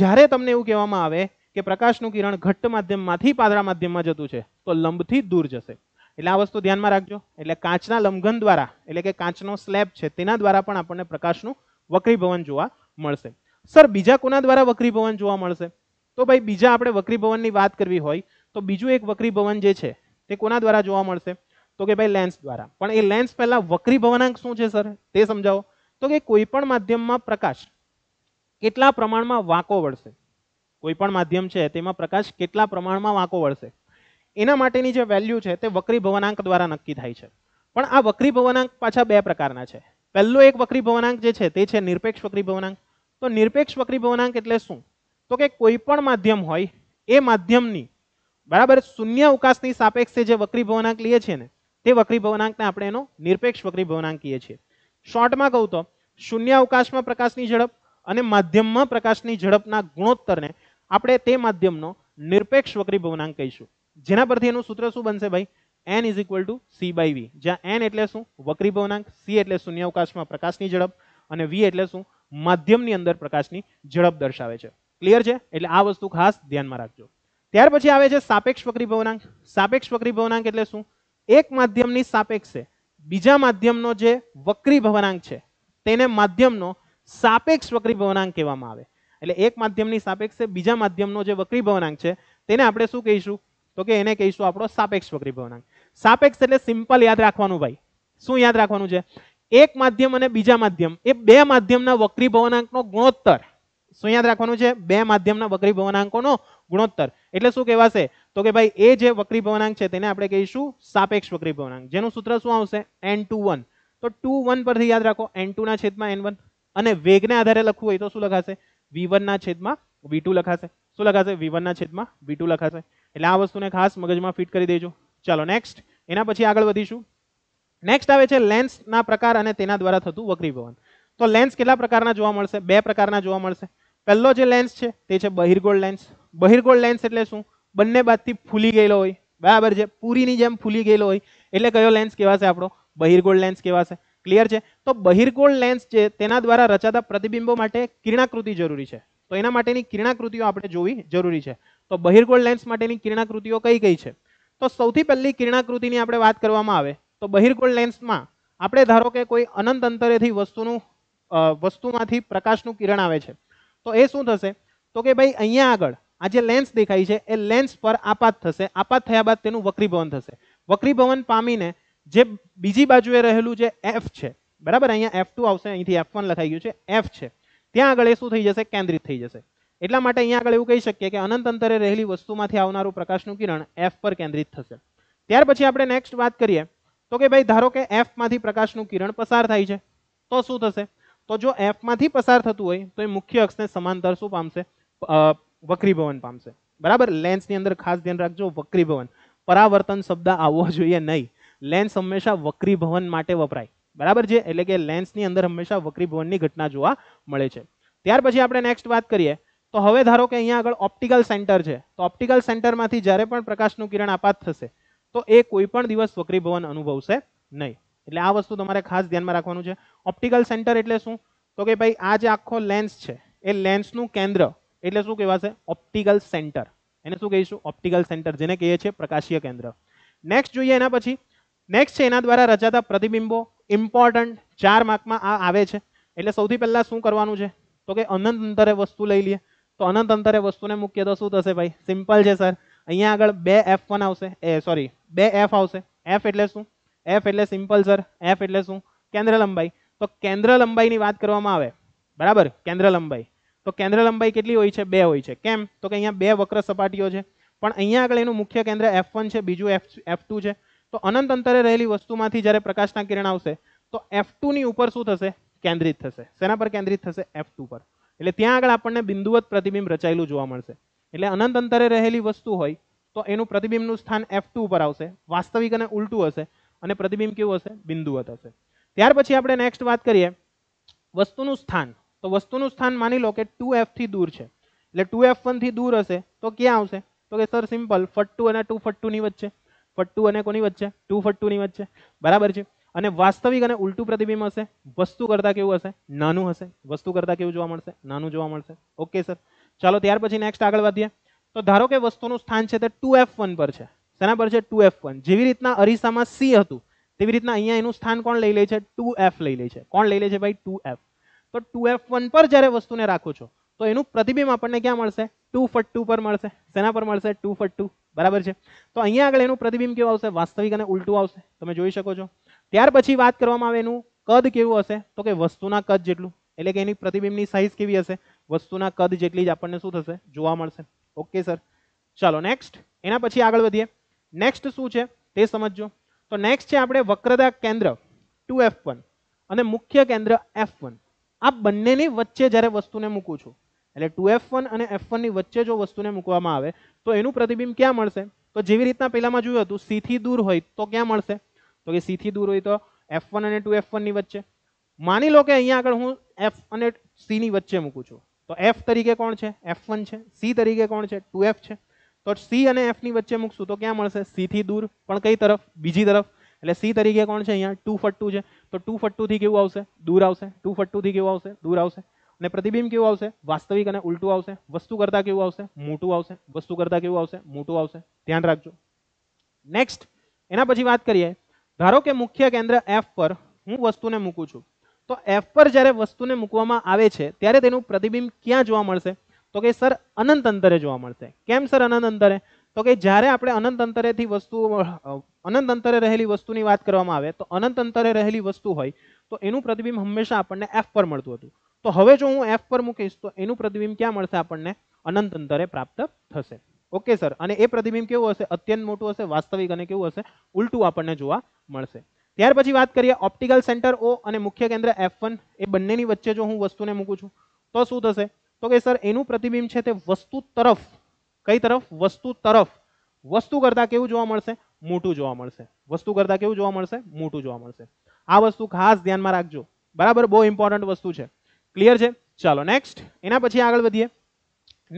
જ્યારે તમને એવું કહેવામાં આવે કે પ્રકાશનું કિરણ ઘટ્ટ માધ્યમમાંથી પાતળા માધ્યમમાં જતું છે તો લંબથી દૂર જશે એટલે આ વસ્તુ ધ્યાનમાં રાખજો એટલે કાચના લંઘન દ્વારા એટલે કે કાચનો સ્લેબ છે તેના દ્વારા પણ આપણને પ્રકાશનું વક્રીભવન જોવા મળશે સર બીજા કોના દ્વારા વક્રીભવન જોવા મળશે તો ભાઈ બીજા આપણે વક્રીભવનની વાત કરવી હોય તો બીજું એક વક્રીભવન જે છે તે કોના દ્વારા જોવા મળશે તો કે ભાઈ લેન્સ દ્વારા પણ એ લેન્સ પહેલાં વક્રીભવનાંક શું છે સર તે સમજાવો તો કે કોઈપણ માધ્યમમાં પ્રકાશ કેટલા પ્રમાણમાં વાંકો વળશે કોઈ પણ માધ્યમ છે તેમાં પ્રકાશ કેટલા પ્રમાણમાં વાંકો વળશે એના માટેની જે વેલ્યુ છે તે વક્રી ભવનાંક દ્વારા નક્કી થાય છે પણ આ વક્રી ભવનાંક પાછા બે પ્રકારના છે પહેલો એક વક્રી ભવનાંક જે છે તે છે નિરપેક્ષ વક્રી ભવનાંક તો નિરપેક્ષ વક્રી ભવનાંક એટલે શું તો કે કોઈ પણ માધ્યમ હોય એ માધ્યમની બરાબર શૂન્ય અવકાશની સાપેક્ષે જે વક્રી ભવનાંક લઈએ છીએ ને તે વક્રી ભવનાંકને આપણે એનો નિરપેક્ષ વક્રી ભવનાંક કહીએ છીએ શોર્ટમાં કહું તો શૂન્ય અવકાશમાં પ્રકાશની ઝડપ અને માધ્યમમાં પ્રકાશની ઝડપના ગુણોત્તરને આપણે તે માધ્યમનો નિરપેક્ષ વક્રી ભવનાંક કહીશું જેના પરથી એનું સૂત્ર શું બનશે ભાઈ N is equal to C by V જ્યાં એન એટલે શું વક્રી ભવનાંક સી એટલે શૂન્યાવકાશમાં પ્રકાશની ઝડપ અને વી એટલે શું માધ્યમની અંદર પ્રકાશની ઝડપ દર્શાવે છે ક્લિયર છે એટલે આ વસ્તુ ખાસ ધ્યાનમાં રાખજો ત્યાર પછી આવે છે સાપેક્ષ વક્રી ભવનાંક સાપેક્ષ વક્રી ભવનાંક એટલે શું એક માધ્યમની સાપેક્ષે બીજા માધ્યમનો જે વક્રી ભવનાંક છે તેને માધ્યમનો સાપેક્ષ વક્રી ભવનાંક કહેવામાં આવે એટલે એક માધ્યમની સાપેક્ષે બીજા માધ્યમનો જે વક્રી ભવનાંક છે તેને આપણે શું કહીશું તો કે એને કહીશું આપણો સાપેક્ષ વક્રી ભવનાંક સાપેક્ષ એટલે સિમ્પલ યાદ રાખવાનું ભાઈ શું યાદ રાખવાનું છે એક માધ્યમ અને બીજા માધ્યમ એ બે માધ્યમના વક્રી ભવનાંકનો ગુણોત્તર શું યાદ રાખવાનું છે બે માધ્યમના વક્રી ભવનાંકોનો ગુણોત્તર એટલે શું કહેવાશે તો કે ભાઈ એ જે વક્રી ભવનાંક છે તેને આપણે કહીશું સાપેક્ષ વક્રી ભવનાંક જેનું સૂત્ર શું આવશે એન ટુ વન તો ટુ વન પરથી યાદ રાખો એન ટુ ના છેદમાં એન વન અને વેગને આધારે લખવું હોય તો શું લખાશે વી વન ના છેદમાં વી ટુ લખાશે શું લખાશે વી વન ના છેદમાં વી ટુ લખાશે એટલે આ વસ્તુને ખાસ મગજમાં ફિટ કરી દેજો ચાલો નેક્સ્ટ એના પછી આગળ વધીશું નેક્સ્ટ આવે છે લેન્સના પ્રકાર અને તેના દ્વારા થતું વક્રીભવન તો લેન્સ કેટલા પ્રકારના જોવા મળશે બે પ્રકારના જોવા મળશે પહેલો જે લેન્સ છે તે છે બહિર્ગોળ લેન્સ બહિર્ગોળ લેન્સ એટલે શું બંને બાજથી ફૂલી ગયેલો હોય બરાબર છે પૂરીની જેમ ફૂલી ગયેલો હોય એટલે કયો લેન્સ કહેવાશે આપણો બહિર્ગોળ લેન્સ કહેવાશે ક્લિયર છે તો બહિર્ગોળ લેન્સ છે તેના દ્વારા રચાતા પ્રતિબિંબો માટે કિરણાકૃતિ જરૂરી છે તો એના માટેની કિરણાકૃતિઓ આપણે જોવી જરૂરી છે તો બહિર્ગોળ લેન્સ માટેની કિરણાકૃતિઓ કઈ કઈ છે તો સૌથી પહેલી કિરણાકૃતિની આપણે વાત કરવામાં આવે તો બહિર્ગોળ લેન્સમાં આપણે ધારો કે કોઈ અનંત અંતરેથી વસ્તુનું વસ્તુમાંથી પ્રકાશનું કિરણ આવે છે તો એ શું થશે તો કે ભાઈ અહીંયા આગળ આ જે લેન્સ દેખાય છે એ લેન્સ પર આપાત થશે આપાત થયા બાદ તેનું વક્રીભવન થશે વક્રીભવન પામીને જે બીજી બાજુએ રહેલું જે એફ છે બરાબર અહીંયા એફ આવશે અહીંથી એફ વન લખાઈ ગયું છે એફ છે ત્યાં આગળ એ શું થઈ જશે કેન્દ્રિત થઈ જશે એટલા માટે અહીંયા આગળ એવું કહી શકીએ કે અનંત અંતરે રહેલી વસ્તુમાંથી આવનારું પ્રકાશનું કિરણ એફ પર કેન્દ્રિત થશે ત્યાર પછી આપણે નેક્સ્ટ વાત કરીએ તો કે ભાઈ ધારો કે એફમાંથી પ્રકાશનું કિરણ પસાર થાય છે તો શું થશે તો જો એફમાંથી પસાર થતું હોય તો એ મુખ્ય અક્ષને સમાંતર શું પામશે વક્રીભવન પામશે બરાબર લેન્સની અંદર ખાસ ધ્યાન રાખજો વક્રીભવન પરાવર્તન શબ્દ આવવો જોઈએ નહીં લેન્સ હંમેશા વક્રીભવન માટે વપરાય બરાબર છે એટલે કે લેન્સની અંદર હંમેશા વક્રીભવનની ઘટના જોવા મળે છે ત્યાર પછી આપણે નેક્સ્ટ વાત કરીએ તો હવે ધારો કે અહીંયા આગળ ઓપ્ટિકલ સેન્ટર છે તો ઓપ્ટિકલ સેન્ટરમાંથી જ્યારે પણ પ્રકાશનું કિરણ આપાત થશે તો એ કોઈ પણ દિવસ વક્રીભવન અનુભવશે નહીં એટલે આ વસ્તુ તમારે ખાસ ધ્યાનમાં રાખવાનું છે ઓપ્ટિકલ સેન્ટર એટલે શું તો કે ભાઈ આ જે આખો લેન્સ છે એ લેન્સનું કેન્દ્ર એટલે શું કહેવાશે ઓપ્ટિકલ સેન્ટર એને શું કહીશું ઓપ્ટિકલ સેન્ટર જેને કહીએ છીએ પ્રકાશીય કેન્દ્ર નેક્સ્ટ જોઈએ એના પછી નેક્સ્ટ છે એના દ્વારા રચાતા પ્રતિબિંબો ઇમ્પોર્ટન્ટ ચાર માર્કમાં આ આવે છે એટલે સૌથી પહેલાં શું કરવાનું છે તો કે અનંત અંતરે વસ્તુ લઈ લઈએ તો અનંત અંતરે વસ્તુને મૂકીએ તો શું થશે ભાઈ સિમ્પલ છે સર અહીંયા આગળ બે એફ વન આવશે એ સોરી બે એફ આવશે એફ એટલે શું એફ એટલે સિમ્પલ સર એફ એટલે શું કેન્દ્ર લંબાઈ તો કેન્દ્ર લંબાઈની વાત કરવામાં આવે બરાબર કેન્દ્ર લંબાઈ તો કેન્દ્ર લંબાઈ કેટલી હોય છે બે હોય છે કેમ તો કે અહીંયા બે વક્ર સપાટીઓ છે પણ અહીંયા આગળ એનું મુખ્ય કેન્દ્ર એફ વન છે બીજું એફ એફ છે તો અનંત અંતરે રહેલી વસ્તુમાંથી જ્યારે પ્રકાશના કિરણ આવશે તો એફ ની ઉપર શું થશે કેન્દ્રિત થશે શેના પર કેન્દ્રિત થશે એફ પર એટલે ત્યાં આગળ આપણને બિંદુવત પ્રતિબિંબ રચાયેલું જોવા મળશે એટલે અનંત અંતરે રહેલી વસ્તુ હોય તો એનું પ્રતિબિંબનું સ્થાન એફ ઉપર આવશે વાસ્તવિક અને ઉલટું હશે અને પ્રતિબિંબ કેવું હશે બિંદુવત હશે ત્યાર પછી આપણે નેક્સ્ટ વાત કરીએ વસ્તુનું સ્થાન તો વસ્તુનું સ્થાન માની લો કે ટુ થી દૂર છે એટલે ટુ થી દૂર હશે તો ક્યાં આવશે તો કે સર સિમ્પલ ફટ્ટુ અને ટુ ફટ્ટુની વચ્ચે ફટ્ટુ અને કોની વચ્ચે ટુ ફટ્ટુની વચ્ચે બરાબર છે અને વાસ્તવિક અને ઉલટું પ્રતિબિંબ હશે વસ્તુ કરતાં કેવું હશે નાનું હશે વસ્તુ કરતાં કેવું જોવા મળશે નાનું જોવા મળશે ઓકે સર ચાલો ત્યાર પછી નેક્સ્ટ આગળ વધીએ તો ધારો કે વસ્તુનું સ્થાન છે તે ટુ એફ વન પર છે શેના પર છે ટુ એફ વન જેવી રીતના અરીસામાં સી હતું તેવી રીતના અહીંયા એનું સ્થાન કોણ લઈ લે છે ટુ એફ લઈ લે છે કોણ લઈ લે છે ભાઈ ટુ એફ તો ટુ એફ વન પર જ્યારે વસ્તુને રાખો છો તો એનું પ્રતિબિંબ આપણને ક્યાં મળશે ટુ ફટ પર મળશે શેના પર મળશે ટુ ફટ ટુ બરાબર છે તો અહીંયા આગળ એનું પ્રતિબિંબ કેવું આવશે વાસ્તવિક અને ઉલટું આવશે તમે જોઈ શકો છો ત્યાર પછી વાત કરવામાં આવે એનું કદ કેવું હશે તો કે વસ્તુના કદ જેટલું એટલે કે એની પ્રતિબિંબની સાઇઝ કેવી હશે વસ્તુના કદ જેટલી જ આપણને શું થશે જોવા મળશે ઓકે સર ચાલો નેક્સ્ટ એના પછી આગળ વધીએ નેક્સ્ટ શું છે તે સમજજો તો નેક્સ્ટ છે આપણે વક્રતા કેન્દ્ર ટુ એફ અને મુખ્ય કેન્દ્ર એફ આ બંનેની વચ્ચે જ્યારે વસ્તુને મૂકું છું એટલે ટુ એફ વન અને એફ વનની વચ્ચે જો વસ્તુને મૂકવામાં આવે તો એનું પ્રતિબિંબ ક્યાં મળશે તો જેવી રીતના પહેલામાં જોયું હતું સીથી દૂર હોય તો ક્યાં મળશે તો કે સીથી દૂર હોય તો એફ વન અને ટુ એફ વનની વચ્ચે માની લો કે અહીંયા આગળ હું એફ અને સીની વચ્ચે મૂકું છું તો એફ તરીકે કોણ છે એફ વન છે સી તરીકે કોણ છે ટુ એફ છે તો સી અને એફની વચ્ચે મૂકશું તો ક્યાં મળશે સીથી દૂર પણ કઈ તરફ બીજી તરફ એટલે સી તરીકે કોણ છે અહીંયા ટુ ફટ્ટુ છે તો ટુ ફટ્ટુથી કેવું આવશે દૂર આવશે ટુ ફટ્ટુથી કેવું આવશે દૂર આવશે અને પ્રતિબિંબ કેવું આવશે વાસ્તવિક અને ઉલટું આવશે વસ્તુ કરતા કેવું આવશે મોટું આવશે વસ્તુ કરતા કેવું આવશે મોટું આવશે ધ્યાન રાખજો નેક્સ્ટ એના પછી વાત કરીએ ધારો કે મુખ્ય કેન્દ્ર એફ પર હું વસ્તુને મૂકું છું તો એફ પર જ્યારે વસ્તુને મૂકવામાં આવે છે ત્યારે તેનું પ્રતિબિંબ ક્યાં જોવા મળશે તો કે સર અનંત અંતરે જોવા મળશે કેમ સર અનંત અંતરે તો કે જ્યારે આપણે અનંત અંતરેથી વસ્તુ અનંત અંતરે રહેલી વસ્તુની વાત કરવામાં આવે તો અનંત અંતરે રહેલી વસ્તુ હોય તો એનું પ્રતિબિંબ હંમેશા આપણને એફ પર મળતું હતું તો હવે જો હું એફ પર મૂકીશ તો એનું પ્રતિબિંબ ક્યાં મળશે આપણને અનંત અંતરે પ્રાપ્ત થશે ઓકે સર અને એ પ્રતિબિંબ કેવું હશે અત્યંત મોટું હશે વાસ્તવિક અને કેવું હશે ઉલટું આપણને જોવા મળશે ત્યાર પછી વાત કરીએ ઓપ્ટિકલ સેન્ટર ઓ અને મુખ્ય કેન્દ્ર એફ એ બંનેની વચ્ચે જો હું વસ્તુને મૂકું છું તો શું થશે તો કે સર એનું પ્રતિબિંબ છે તે વસ્તુ તરફ કઈ તરફ વસ્તુ તરફ વસ્તુ કરતાં કેવું જોવા મળશે મોટું જોવા મળશે વસ્તુ કરતાં કેવું જોવા મળશે મોટું જોવા મળશે આ વસ્તુ ખાસ ધ્યાનમાં રાખજો બરાબર બહુ ઇમ્પોર્ટન્ટ વસ્તુ છે ક્લિયર છે ચાલો નેક્સ્ટ એના પછી આગળ વધીએ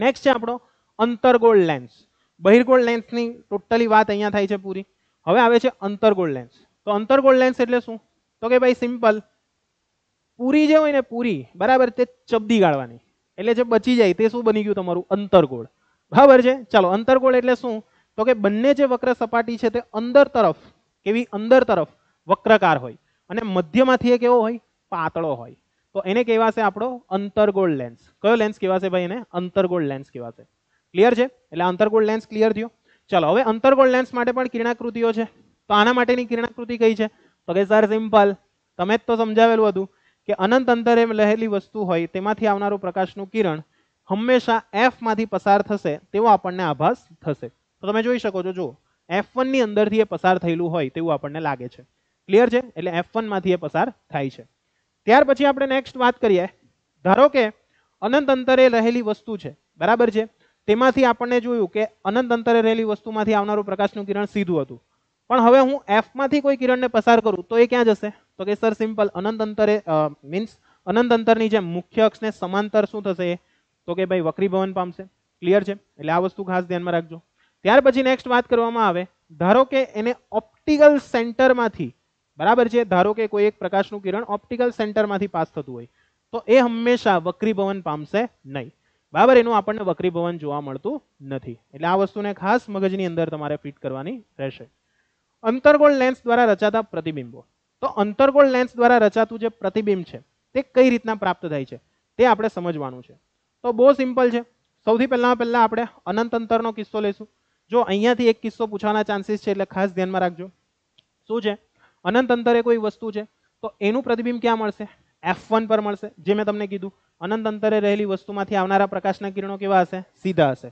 નેક્સ્ટ છે આપણો અંતરગોળ લેન્સ બહિરગોળ લેન્સની ટોટલી વાત અહીંયા થાય છે પૂરી હવે આવે છે અંતરગોળ લેન્સ તો અંતરગોળ લેન્સ એટલે શું તો કે ભાઈ સિમ્પલ પૂરી જે હોય ને પૂરી બરાબર તે ચબદી ગાળવાની એટલે જે બચી જાય તે શું બની ગયું તમારું અંતરગોળ બરાબર છે ચાલો અંતરગોળ એટલે શું તો કે બંને જે વક્ર સપાટી છે તે અંદર તરફ કેવી અંદર તરફ વક્રકાર હોય અને મધ્યમાંથી એક એવો હોય પાતળો હોય તો એને કહેવાશે આપણો અંતરગોળ લેન્સ કયો લેન્સ કહેવાશે ભાઈ એને અંતરગોળ લેન્સ કહેવાશે ક્લિયર છે એટલે અંતરગોળ લેન્સ ક્લિયર થયો ચાલો હવે અંતરગોળ લેન્સ માટે પણ કિરણાકૃતિઓ છે તો આના માટેની કિરણાકૃતિ કઈ છે તો કે સર સિમ્પલ તમે જ તો સમજાવેલું હતું કે અનંત અંતરે લહેલી વસ્તુ હોય તેમાંથી આવનારું પ્રકાશનું કિરણ હંમેશા એફમાંથી પસાર થશે તેવો આપણને આભાસ થશે તો તમે જોઈ શકો છો જો એફ વનની અંદરથી એ પસાર થયેલું હોય તેવું આપણને લાગે છે ક્લિયર છે એટલે એફ વનમાંથી એ પસાર થાય છે ત્યાર પછી આપણે નેક્સ્ટ વાત કરીએ ધારો કે અનંત અંતરે રહેલી વસ્તુ છે બરાબર છે તેમાંથી આપણને જોયું કે અનંત અંતરે રહેલી વસ્તુમાંથી આવનારું પ્રકાશનું કિરણ સીધું હતું પણ હવે હું એફમાંથી કોઈ કિરણને પસાર કરું તો એ ક્યાં જશે તો કે સર સિમ્પલ અનંત અંતરે મીન્સ અનંત અંતરની જેમ મુખ્ય અક્ષને સમાંતર શું થશે તો કે ભાઈ વક્રીભવન પામશે ક્લિયર છે એટલે આ વસ્તુ ખાસ ધ્યાનમાં રાખજો ત્યાર પછી નેક્સ્ટ વાત કરવામાં આવે ધારો કે એને ઓપ્ટિકલ સેન્ટરમાંથી બરાબર છે ધારો કે કોઈ એક પ્રકાશનું કિરણ ઓપ્ટિકલ સેન્ટરમાંથી પાસ થતું હોય તો એ હંમેશા વક્રીભવન પામશે નહીં બરાબર એનું આપણને વક્રીભવન જોવા મળતું નથી એટલે આ વસ્તુને ખાસ મગજની અંદર તમારે ફિટ કરવાની રહેશે અંતરગોળ લેન્સ દ્વારા રચાતા પ્રતિબિંબો તો અંતરગોળ લેન્સ દ્વારા રચાતું જે પ્રતિબિંબ છે તે કઈ રીતના પ્રાપ્ત થાય છે તે આપણે સમજવાનું છે તો બહુ સિમ્પલ છે સૌથી પહેલાં પહેલાં આપણે અનંત અંતરનો કિસ્સો લઈશું જો અહીંયાથી એક કિસ્સો પૂછવાના ચાન્સીસ છે એટલે ખાસ ધ્યાનમાં રાખજો શું છે અનંત અંતરે કોઈ વસ્તુ છે તો એનું પ્રતિબિંબ ક્યાં મળશે એફ વન પર મળશે જે મેં તમને કીધું અનંત અંતરે રહેલી વસ્તુમાંથી આવનારા પ્રકાશના કિરણો કેવા હશે સીધા હશે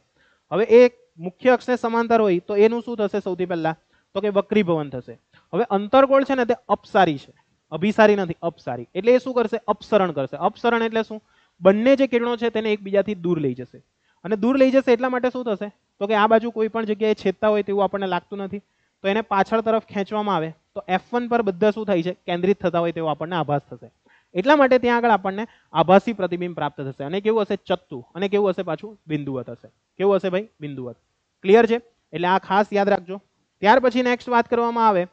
હવે એ મુખ્ય અક્ષને સમાંતર હોય તો એનું શું થશે સૌથી પહેલાં તો કે વક્રી ભવન થશે હવે અંતરગોળ છે ને તે અપસારી છે અભિસારી નથી અપસારી એટલે એ શું કરશે અપસરણ કરશે અપસરણ એટલે શું બંને જે કિરણો છે તેને એકબીજાથી દૂર લઈ જશે અને દૂર લઈ જશે એટલા માટે શું થશે તો કે આ બાજુ કોઈ પણ જગ્યાએ છેદતા હોય તેવું આપણને લાગતું નથી તો એને પાછળ તરફ ખેંચવામાં આવે તો એફ વન પર બધા શું થઈ છે કેન્દ્રિત થતા હોય તેવો આપણને આભાસ થશે એટલા માટે ત્યાં આગળ આપણને આભાસી પ્રતિબિંબ પ્રાપ્ત થશે અને કેવું હશે ચત્તુ અને કેવું હશે પાછું બિંદુવત હશે કેવું હશે ભાઈ બિંદુવત ક્લિયર છે એટલે આ ખાસ યાદ રાખજો ત્યાર પછી નેક્સ્ટ વાત કરવામાં આવે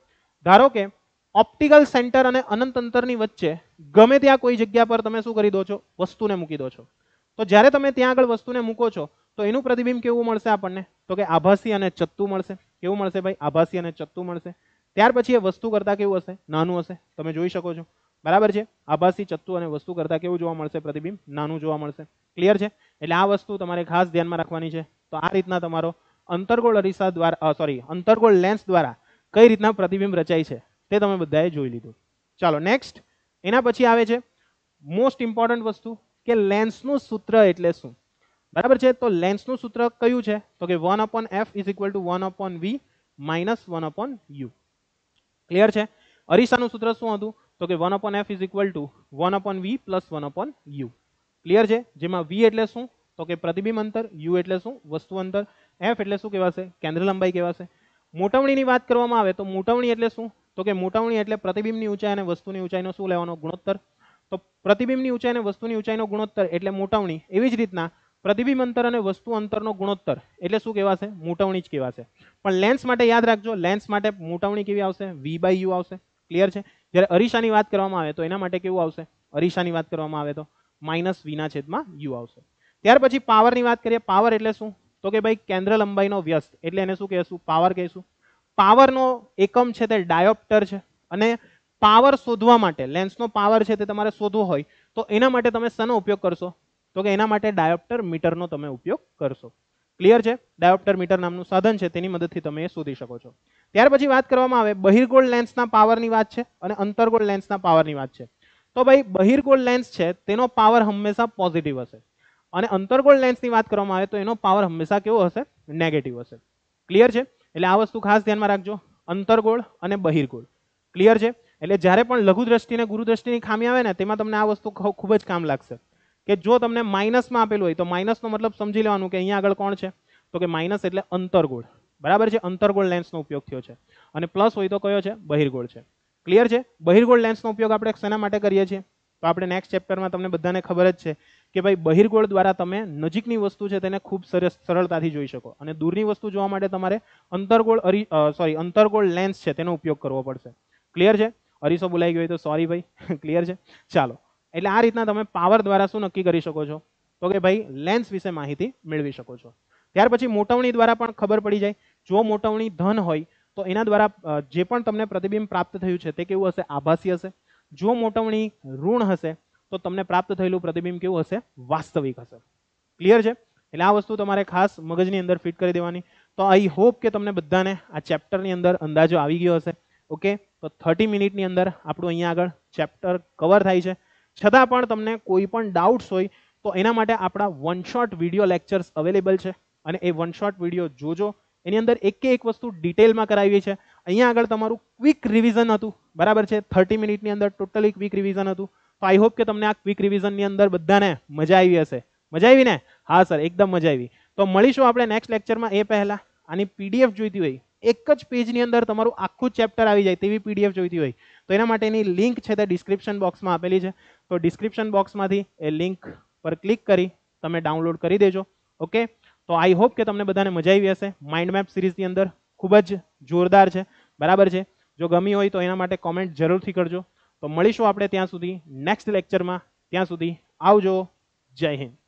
ધારો કે ઓપ્ટિકલ સેન્ટર અને અનંત અંતરની વચ્ચે ગમે ત્યાં કોઈ જગ્યા પર તમે શું કરી દો છો વસ્તુને મૂકી દો છો તો જ્યારે તમે ત્યાં આગળ વસ્તુને મૂકો છો તો એનું પ્રતિબિંબ કેવું મળશે આપણને તો કે આભાસી અને ચત્તુ મળશે કેવું મળશે ભાઈ આભાસી અને ચત્તુ મળશે ત્યાર પછી એ વસ્તુ કરતા કેવું હશે નાનું હશે તમે જોઈ શકો છો બરાબર છે આભાસી ચત્તુ અને વસ્તુ કરતા કેવું જોવા મળશે પ્રતિબિંબ નાનું જોવા મળશે ક્લિયર છે એટલે આ વસ્તુ તમારે ખાસ ધ્યાનમાં રાખવાની છે તો આ રીતના તમારો અંતરગોળ અરીસા દ્વારા સોરી અંતરગોળ લેન્સ દ્વારા કઈ રીતના પ્રતિબિંબ રચાય છે તે તમે બધાએ જોઈ લીધું ચાલો નેક્સ્ટ એના પછી આવે છે મોસ્ટ ઇમ્પોર્ટન્ટ વસ્તુ કે લેન્સનું સૂત્ર એટલે શું બરાબર છે તો લેન્સનું સૂત્ર કયું છે તો કે one upon F is equal to one upon V minus one upon U clear છે અરીસાનું સૂત્ર શું હતું તો કે one upon F is equal to one upon V plus one upon U clear છે જેમાં વી એટલે શું તો કે પ્રતિબિંબ અંતર યુ એટલે શું વસ્તુ અંતર એફ એટલે શું કહેવાશે કેન્દ્ર લંબાઈ કહેવાશે મોટવણીની વાત કરવામાં આવે તો મોટવણી એટલે શું તો કે મોટવણી એટલે પ્રતિબિંબની ઊંચાઈ અને વસ્તુની ઊંચાઈનો શું લેવાનો ગુણોત્તર તો પ્રતિબિંબની ઊંચાઈ અને વસ્તુની ઊંચાઈનો ગુણોત્તર એટલે મોટવણી એવી જ રીતના પ્રતિબિંબ અંતર અને વસ્તુ અંતરનો ગુણોત્તર એટલે શું કહેવાશે મોટવણી જ કહેવાશે પણ લેન્સ માટે યાદ રાખજો લેન્સ માટે મોટવણી કેવી આવશે વી બાય યુ આવશે ક્લિયર છે જ્યારે અરીસાની વાત કરવામાં આવે તો એના માટે કેવું આવશે અરીસાની વાત કરવામાં આવે તો માઇનસ વીના છેદમાં યુ આવશે ત્યાર પછી પાવરની વાત કરીએ પાવર એટલે શું તો કે ભાઈ કેન્દ્ર લંબાઈનો વ્યસ્ત એટલે એને શું કહેશું પાવર કહેશું પાવરનો એકમ છે તે ડાયોપ્ટર છે અને પાવર શોધવા માટે લેન્સનો પાવર છે તે તમારે શોધવો હોય તો એના માટે તમે સનો ઉપયોગ કરશો તો કે એના માટે ડાયોપ્ટર મીટરનો તમે ઉપયોગ કરશો ક્લિયર છે ડાયોપ્ટર મીટર નામનું સાધન છે તેની મદદથી તમે એ શોધી શકો છો ત્યાર પછી વાત કરવામાં આવે બહિર્ગોળ લેન્સના પાવરની વાત છે અને અંતર્ગોળ લેન્સના પાવરની વાત છે તો ભાઈ બહિર્ગોળ લેન્સ છે તેનો પાવર હંમેશા પોઝિટિવ હશે અને અંતર્ગોળ લેન્સની વાત કરવામાં આવે તો એનો પાવર હંમેશા કેવો હશે નેગેટિવ હશે ક્લિયર છે એટલે આ વસ્તુ ખાસ ધ્યાનમાં રાખજો અંતરગોળ અને બહિર્ગોળ ક્લિયર છે એટલે જ્યારે પણ લઘુદ્રષ્ટિ અને ગુરુદ્રષ્ટિની ખામી આવે ને તેમાં તમને આ વસ્તુ ખૂબ જ કામ લાગશે કે જો તમને માઇનસમાં આપેલું હોય તો માઇનસનો મતલબ સમજી લેવાનું કે અહીંયા આગળ કોણ છે તો કે માઇનસ એટલે અંતરગોળ બરાબર છે અંતરગોળ લેન્સનો ઉપયોગ થયો છે અને પ્લસ હોય તો કયો છે બહિર્ગોળ છે ક્લિયર છે બહિર્ગોળ લેન્સનો ઉપયોગ આપણે શેના માટે કરીએ છીએ તો આપણે નેક્સ્ટ ચેપ્ટરમાં તમને બધાને ખબર જ છે કે ભાઈ બહિર્ગોળ દ્વારા તમે નજીકની વસ્તુ છે તેને ખૂબ સરસ સરળતાથી જોઈ શકો અને દૂરની વસ્તુ જોવા માટે તમારે અંતરગોળ અરી સોરી અંતરગોળ લેન્સ છે તેનો ઉપયોગ કરવો પડશે ક્લિયર છે અરીસો બોલાઈ ગયો હોય તો સોરી ભાઈ ક્લિયર (laughs) છે ચાલો એટલે આ રીતના તમે પાવર દ્વારા શું નક્કી કરી શકો છો તો કે ભાઈ લેન્સ વિશે માહિતી મેળવી શકો છો ત્યાર પછી મોટવણી દ્વારા પણ ખબર પડી જાય જો મોટવણી ધન હોય તો એના દ્વારા જે પણ તમને પ્રતિબિંબ પ્રાપ્ત થયું છે તે કેવું હશે આભાસી હશે જો મોટવણી ઋણ હશે તો તમને પ્રાપ્ત થયેલું પ્રતિબિંબ કેવું હશે વાસ્તવિક હશે ક્લિયર છે એટલે આ વસ્તુ તમારે ખાસ મગજની અંદર ફિટ કરી દેવાની તો આઈ હોપ કે તમને બધાને આ ચેપ્ટરની અંદર અંદાજો આવી ગયો હશે ઓકે તો થર્ટી મિનિટની અંદર આપણું અહીંયા આગળ ચેપ્ટર કવર થાય છે છતાં પણ તમને કોઈ પણ ડાઉટ્સ હોય તો એના માટે આપણા one shot video lectures available છે અને એ વન શોટ વિડીયો જોજો એની અંદર એક એક વસ્તુ ડિટેલમાં કરાવી છે અહીંયા આગળ તમારું ક્વિક રિવિઝન હતું બરાબર છે થર્ટી મિનિટની અંદર ટોટલી ક્વિક રિવિઝન હતું તો આઈ હોપ કે તમને આ ક્વિક રિવિઝનની અંદર બધાને મજા આવી હશે મજા આવી ને હા સર એકદમ મજા આવી તો મળીશું આપણે નેક્સ્ટ લેક્ચરમાં એ પહેલાં આની પીડીએફ જોઈતી હોય એક જ પેજની અંદર તમારું આખું ચેપ્ટર આવી જાય તેવી પીડીએફ જોઈતી હોય તો એના માટેની લિંક છે તે ડિસ્ક્રિપ્શન બોક્સમાં આપેલી છે તો ડિસ્ક્રિપ્શન બોક્સમાંથી એ લિંક પર ક્લિક કરી તમે ડાઉનલોડ કરી દેજો ઓકે તો આઈ હોપ કે તમને બધાને મજા આવી હશે માઇન્ડ મેપ સિરીઝની અંદર ખૂબ જ જોરદાર છે બરાબર છે જો ગમી હોય તો એના માટે કોમેન્ટ જરૂરથી કરજો તો મળીશું આપણે ત્યાં સુધી નેક્સ્ટ લેક્ચરમાં ત્યાં સુધી આવજો જય હિન્દ